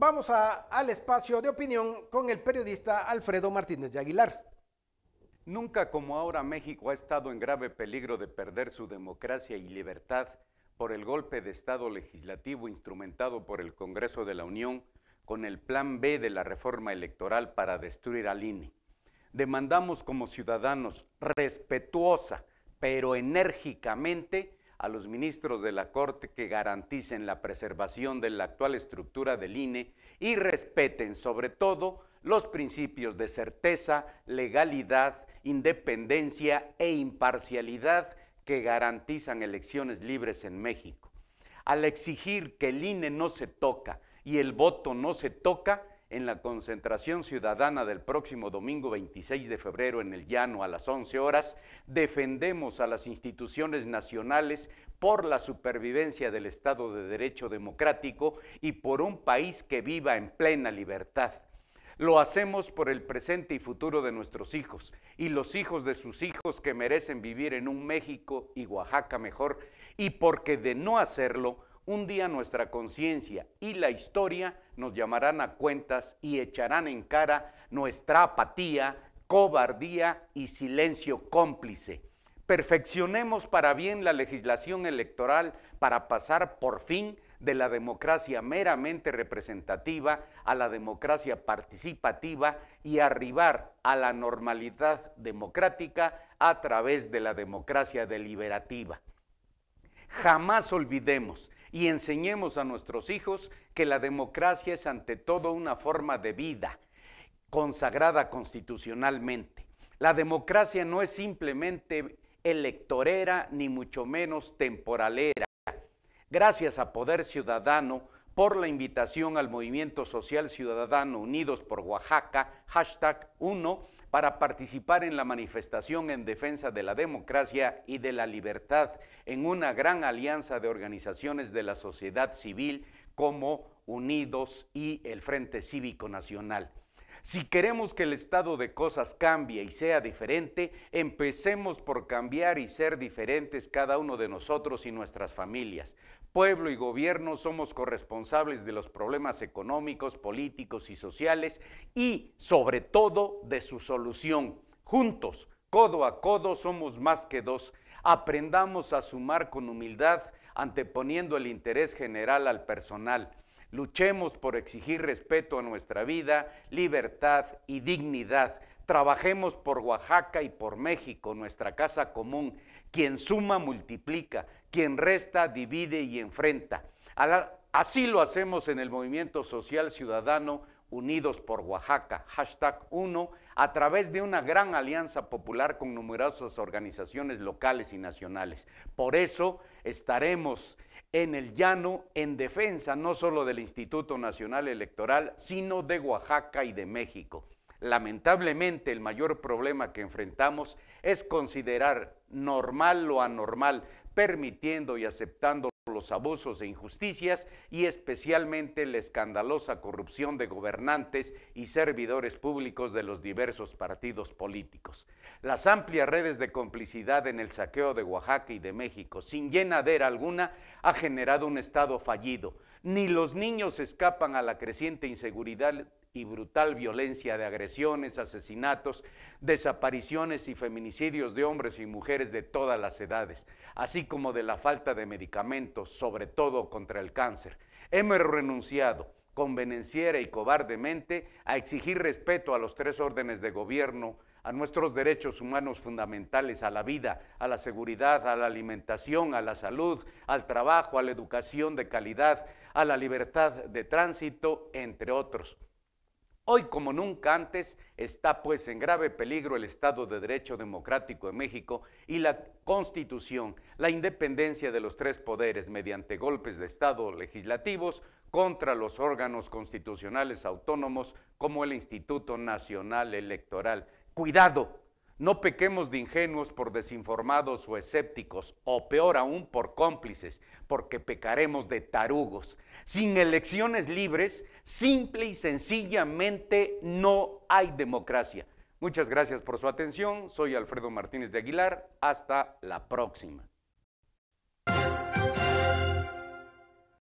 Vamos al espacio de opinión con el periodista Alfredo Martínez de Aguilar. Nunca como ahora México ha estado en grave peligro de perder su democracia y libertad por el golpe de Estado legislativo instrumentado por el Congreso de la Unión con el plan B de la reforma electoral para destruir al INE. Demandamos como ciudadanos respetuosa, pero enérgicamente, a los ministros de la Corte que garanticen la preservación de la actual estructura del INE y respeten sobre todo los principios de certeza, legalidad, independencia e imparcialidad que garantizan elecciones libres en México. Al exigir que el INE no se toca y el voto no se toca, en la concentración ciudadana del próximo domingo 26 de febrero en el Llano a las 11 horas, defendemos a las instituciones nacionales por la supervivencia del Estado de Derecho Democrático y por un país que viva en plena libertad. Lo hacemos por el presente y futuro de nuestros hijos y los hijos de sus hijos que merecen vivir en un México y Oaxaca mejor y porque de no hacerlo, un día nuestra conciencia y la historia nos llamarán a cuentas y echarán en cara nuestra apatía, cobardía y silencio cómplice. Perfeccionemos para bien la legislación electoral para pasar por fin de la democracia meramente representativa a la democracia participativa y arribar a la normalidad democrática a través de la democracia deliberativa. Jamás olvidemos y enseñemos a nuestros hijos que la democracia es ante todo una forma de vida consagrada constitucionalmente. La democracia no es simplemente electorera ni mucho menos temporalera. Gracias a Poder Ciudadano por la invitación al Movimiento Social Ciudadano Unidos por Oaxaca, hashtag 1, para participar en la manifestación en defensa de la democracia y de la libertad en una gran alianza de organizaciones de la sociedad civil como Unidos y el Frente Cívico Nacional. Si queremos que el estado de cosas cambie y sea diferente, empecemos por cambiar y ser diferentes cada uno de nosotros y nuestras familias. Pueblo y gobierno somos corresponsables de los problemas económicos, políticos y sociales y, sobre todo, de su solución. Juntos, codo a codo, somos más que dos. Aprendamos a sumar con humildad, anteponiendo el interés general al personal. Luchemos por exigir respeto a nuestra vida, libertad y dignidad. Trabajemos por Oaxaca y por México, nuestra casa común. Quien suma, multiplica. Quien resta, divide y enfrenta. Así lo hacemos en el movimiento social ciudadano Unidos por Oaxaca, hashtag 1, a través de una gran alianza popular con numerosas organizaciones locales y nacionales. Por eso estaremos en el llano en defensa no solo del Instituto Nacional Electoral, sino de Oaxaca y de México. Lamentablemente el mayor problema que enfrentamos es considerar normal lo anormal, permitiendo y aceptando los abusos e injusticias y especialmente la escandalosa corrupción de gobernantes y servidores públicos de los diversos partidos políticos. Las amplias redes de complicidad en el saqueo de Oaxaca y de México, sin llenadera alguna, ha generado un Estado fallido ni los niños escapan a la creciente inseguridad y brutal violencia de agresiones, asesinatos, desapariciones y feminicidios de hombres y mujeres de todas las edades, así como de la falta de medicamentos, sobre todo contra el cáncer. Hemos renunciado convenenciera y cobardemente a exigir respeto a los tres órdenes de gobierno a nuestros derechos humanos fundamentales, a la vida, a la seguridad, a la alimentación, a la salud, al trabajo, a la educación de calidad, a la libertad de tránsito, entre otros. Hoy como nunca antes está pues en grave peligro el Estado de Derecho Democrático de México y la Constitución, la independencia de los tres poderes mediante golpes de Estado legislativos contra los órganos constitucionales autónomos como el Instituto Nacional Electoral. Cuidado, no pequemos de ingenuos por desinformados o escépticos, o peor aún por cómplices, porque pecaremos de tarugos. Sin elecciones libres, simple y sencillamente no hay democracia. Muchas gracias por su atención. Soy Alfredo Martínez de Aguilar. Hasta la próxima.